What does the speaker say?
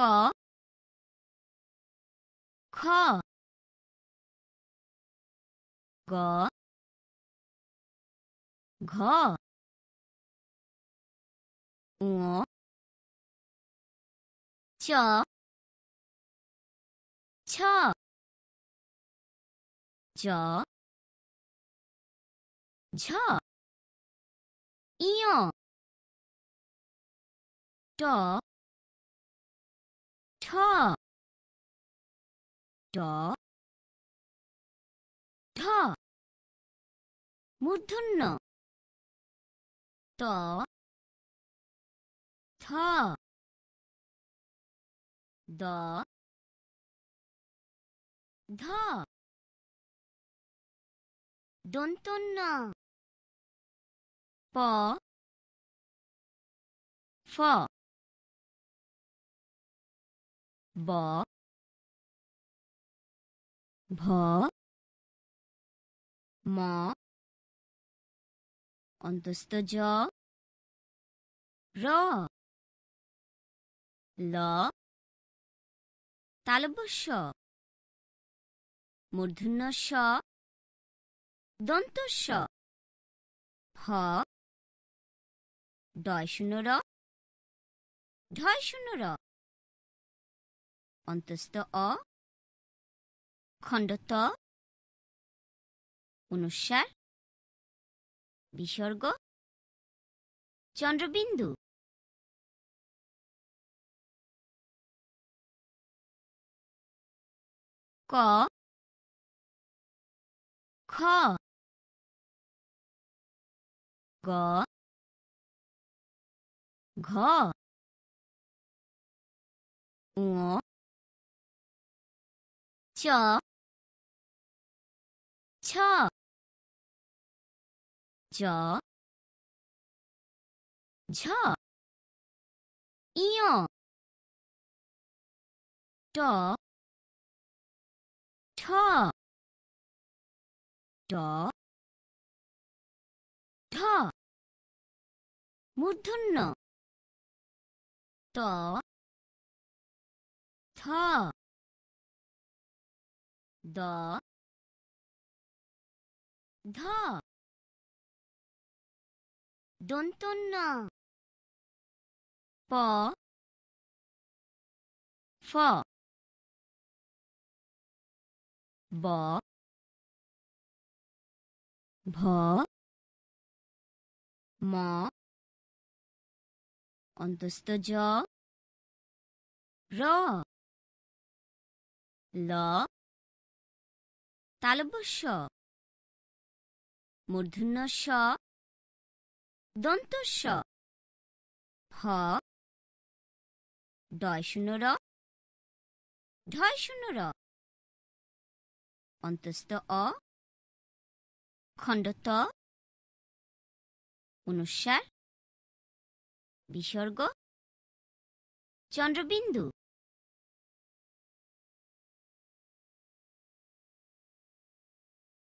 거, 커, 거, 거, 우, 쳐, 쳐, 저, 저, 이용, 저, ただたもとなだただだどんとんなばファ ব ভ ম অন্তস্থ জ র ল তালব্যস্য মূর্ধন্য স দন্তস্য ফ ডয় শূন্য র ঢয় শূন্য র অন্তস্থ অ খণ্ডত অনুসার বিসর্গ চন্দ্রবিন্দু ক খ গ ঘ ঙ 저저저저이어저저저저못했노또더 the the 돈돈나 버 for 버 버, 마, অন্তস্তজ র ল স মূর্ধন্যস্য স হ ডয় শূন্য র ঢয় শূন্য র অন্তস্থ অ খণ্ডত অনুসার বিসর্গ চন্দ্রবিন্দু